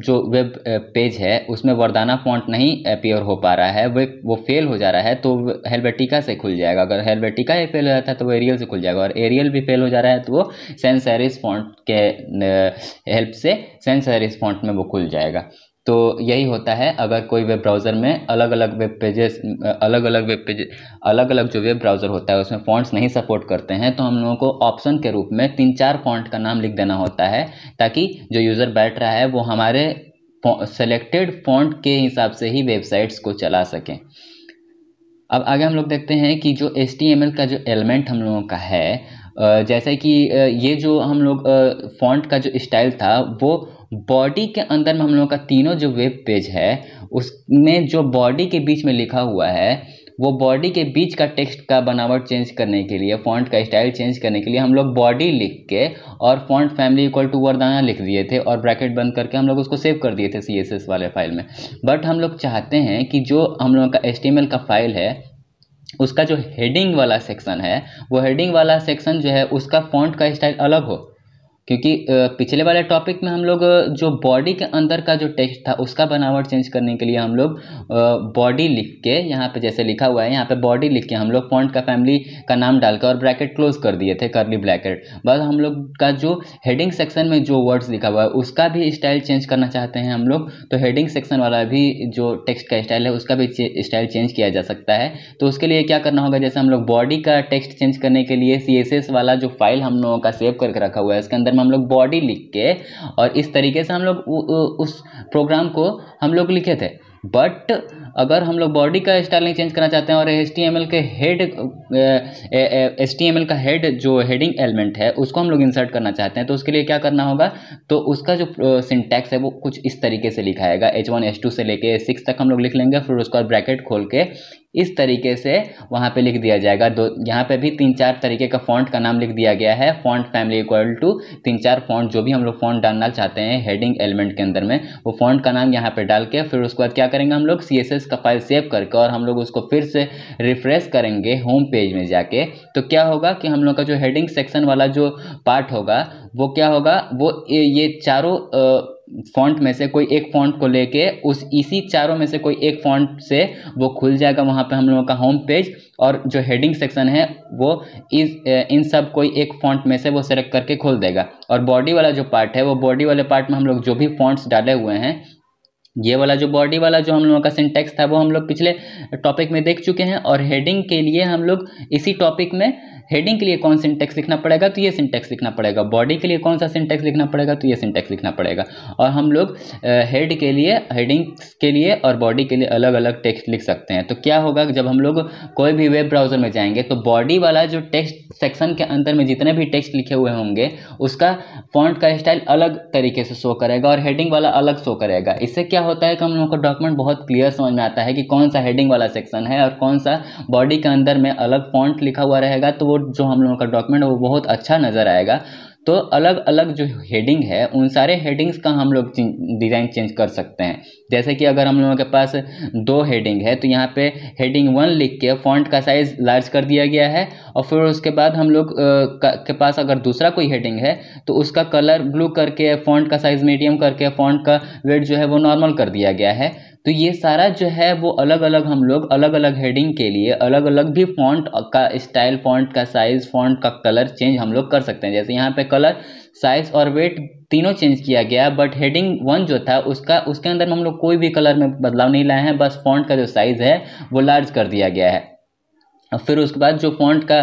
जो वेब पेज है उसमें वरदाना फॉन्ट नहीं अपियर हो पा रहा है वे वो फेल हो जा रहा है तो हेलबेटिका से खुल जाएगा अगर हेलबेटिका ही फेल हो जाता है तो वो एरियल से खुल जाएगा और एरियल भी फेल हो जा रहा है तो वो सेंस फॉन्ट के हेल्प से सेंस फॉन्ट में वो खुल जाएगा तो यही होता है अगर कोई वेब ब्राउज़र में अलग अलग वेब पेजेस अलग अलग वेब पेज अलग अलग जो वेब ब्राउज़र होता है उसमें फ़ॉन्ट्स नहीं सपोर्ट करते हैं तो हम लोगों को ऑप्शन के रूप में तीन चार फ़ॉन्ट का नाम लिख देना होता है ताकि जो यूज़र बैठ रहा है वो हमारे सेलेक्टेड फ़ॉन्ट के हिसाब से ही वेबसाइट्स को चला सकें अब आगे हम लोग देखते हैं कि जो एच का जो एलिमेंट हम लोगों का है जैसे कि ये जो हम लोग फॉन्ट का जो स्टाइल था वो बॉडी के अंदर में हम लोगों का तीनों जो वेब पेज है उसमें जो बॉडी के बीच में लिखा हुआ है वो बॉडी के बीच का टेक्स्ट का बनावट चेंज करने के लिए फॉन्ट का स्टाइल चेंज करने के लिए हम लोग बॉडी लिख के और फॉन्ट फैमिली इक्वल टू वरदाना लिख दिए थे और ब्रैकेट बंद करके हम लोग उसको सेव कर दिए थे सी वाले फाइल में बट हम लोग चाहते हैं कि जो हम लोगों का एस का फाइल है उसका जो हेडिंग वाला सेक्शन है वो हेडिंग वाला सेक्शन जो है उसका फॉन्ट का स्टाइल अलग हो क्योंकि पिछले वाले टॉपिक में हम लोग जो बॉडी के अंदर का जो टेक्स्ट था उसका बनावट चेंज करने के लिए हम लोग बॉडी लिख के यहाँ पे जैसे लिखा हुआ है यहाँ पे बॉडी लिख के हम लोग फॉन्ट का फैमिली का नाम डालकर और ब्रैकेट क्लोज कर दिए थे करली ब्रैकेट बस हम लोग का जो हेडिंग सेक्शन में जो वर्ड्स लिखा हुआ है उसका भी स्टाइल चेंज करना चाहते हैं हम लोग तो हेडिंग सेक्शन वाला भी जो टेक्स्ट का स्टाइल है उसका भी स्टाइल चेंज किया जा सकता है तो उसके लिए क्या करना होगा जैसे हम लोग बॉडी का टेक्स्ट चेंज करने के लिए सी वाला जो फाइल हम लोगों का सेव करके रखा हुआ है उसके अंदर में हम लोग बॉडी लिख के और इस तरीके से हम लोग उस प्रोग्राम को हम लोग लिखे थे बट अगर हम लोग बॉडी का स्टाइलिंग चेंज करना चाहते हैं और एस टी एम एल के head S T M L का हेड जो हेडिंग एलिमेंट है उसको हम लोग इंसर्ट करना चाहते हैं तो उसके लिए क्या करना होगा तो उसका जो सिंटैक्स है वो कुछ इस तरीके से लिखाएगा एच वन एच टू से लेके सिक्स तक हम लोग लिख लेंगे फिर उसका ब्रैकेट खोल के इस तरीके से वहाँ पे लिख दिया जाएगा दो यहाँ पे भी तीन चार तरीके का फॉन्ट का नाम लिख दिया गया है फॉन्ट फैमिली इक्वल टू तीन चार फॉन्ट जो भी हम लोग फॉन्ट डालना चाहते हैं हेडिंग एलिमेंट के अंदर में वो फॉन्ट का नाम यहाँ पे डाल के फिर उसके बाद क्या करेंगे हम लोग सी का फाइल सेव करके और हम लोग उसको फिर से रिफ्रेश करेंगे होम पेज में जाके तो क्या होगा कि हम लोग का जो हेडिंग सेक्शन वाला जो पार्ट होगा वो क्या होगा वो ये चारों फॉन्ट में से कोई एक फॉन्ट को लेके उस इसी चारों में से कोई एक फॉन्ट से वो खुल जाएगा वहाँ पे हम लोगों का होम पेज और जो हेडिंग सेक्शन है वो इस इन सब कोई एक फॉन्ट में से वो सेलेक्ट करके खोल देगा और बॉडी वाला जो पार्ट है वो बॉडी वाले पार्ट में हम लोग जो भी फॉन्ट्स डाले हुए हैं ये वाला जो बॉडी वाला जो हम लोगों का सिंटेक्स था वो हम लोग पिछले टॉपिक में देख चुके हैं और हेडिंग के लिए हम लोग इसी टॉपिक में हेडिंग के लिए कौन सिंटेक्स लिखना पड़ेगा तो ये सिंटेक्स लिखना पड़ेगा बॉडी के लिए कौन सा सिंटेक्स लिखना पड़ेगा तो ये सिंटेक्स लिखना पड़ेगा और हम लोग हेड के लिए हेडिंग्स के लिए और बॉडी के लिए अलग अलग टेक्स्ट लिख सकते हैं तो क्या होगा जब हम लोग कोई भी वेब ब्राउज़र में जाएंगे तो बॉडी वाला जो टेक्स्ट सेक्शन के अंदर में जितने भी टेक्स्ट लिखे हुए होंगे उसका फॉन्ट का स्टाइल अलग तरीके से शो करेगा और हेडिंग वाला अलग शो करेगा इससे क्या होता है कि हम लोगों को डॉक्यूमेंट बहुत क्लियर समझ में आता है कि कौन सा हेडिंग वाला सेक्शन है और कौन सा बॉडी के अंदर में अलग फॉन्ट लिखा हुआ रहेगा तो वो रिपोर्ट जो हम लोगों का डॉक्यूमेंट है वो बहुत अच्छा नज़र आएगा तो अलग अलग जो हेडिंग है उन सारे हेडिंग्स का हम लोग डिज़ाइन चेंज कर सकते हैं जैसे कि अगर हम लोगों के पास दो हेडिंग है तो यहाँ पे हेडिंग वन लिख के फॉन्ट का साइज़ लार्ज कर दिया गया है और फिर उसके बाद हम लोग के पास अगर दूसरा कोई हेडिंग है तो उसका कलर ब्लू करके फॉन्ट का साइज़ मीडियम करके फॉन्ट का वेट जो है वो नॉर्मल कर दिया गया है तो ये सारा जो है वो अलग अलग हम लोग अलग अलग हेडिंग के लिए अलग अलग भी फॉन्ट का स्टाइल फॉन्ट का साइज़ फॉन्ट का कलर चेंज हम लोग कर सकते हैं जैसे यहाँ पे कलर साइज़ और वेट तीनों चेंज किया गया बट हेडिंग वन जो था उसका उसके अंदर हम लोग कोई भी कलर में बदलाव नहीं लाए हैं बस फॉन्ट का जो साइज़ है वो लार्ज कर दिया गया है और फिर उसके बाद जो फॉन्ट का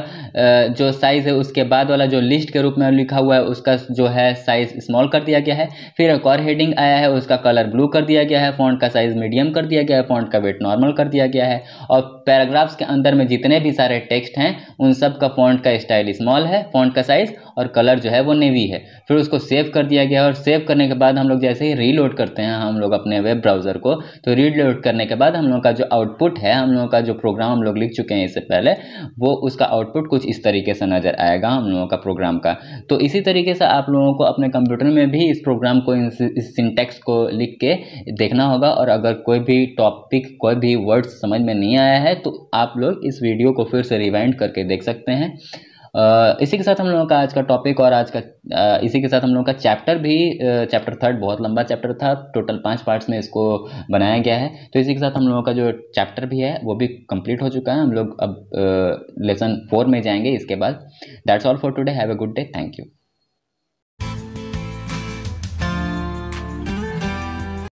जो साइज़ है उसके बाद वाला जो लिस्ट के रूप में लिखा हुआ है उसका जो है साइज़ स्मॉल कर दिया गया है फिर एक और हेडिंग आया है उसका कलर ब्लू कर दिया गया है फॉन्ट का साइज़ मीडियम कर दिया गया है फॉन्ट का वेट नॉर्मल कर दिया गया है और पैराग्राफ्स के अंदर में जितने भी सारे टेक्स्ट हैं उन सब का फॉन्ट का स्टाइल स्मॉल है फॉन्ट का साइज़ और कलर जो है वो नेवी है फिर उसको सेव कर दिया गया है और सेव करने के बाद हम लोग जैसे ही रीलोड करते हैं हम लोग अपने वेब ब्राउज़र को तो रीलोड करने के बाद हम लोग का जो आउटपुट है हम लोगों का जो प्रोग्राम हम लोग लिख चुके हैं इससे पहले वो उसका आउटपुट कुछ इस तरीके से नज़र आएगा हम लोगों का प्रोग्राम का तो इसी तरीके से आप लोगों को अपने कंप्यूटर में भी इस प्रोग्राम को इस सिंटेक्स को लिख के देखना होगा और अगर कोई भी टॉपिक कोई भी वर्ड समझ में नहीं आया है तो आप लोग इस वीडियो को फिर से रिवाइंड करके देख सकते हैं इसी के साथ हम लोगों का आज का टॉपिक और आज का इसी के साथ हम लोगों का चैप्टर भी चैप्टर थर्ड बहुत लंबा चैप्टर था टोटल पांच पार्ट्स में इसको बनाया गया है तो इसी के साथ हम लोगों का जो चैप्टर भी है वो भी कंप्लीट हो चुका है हम लोग अब लेसन फोर में जाएंगे इसके बाद that's all for today have a good day thank you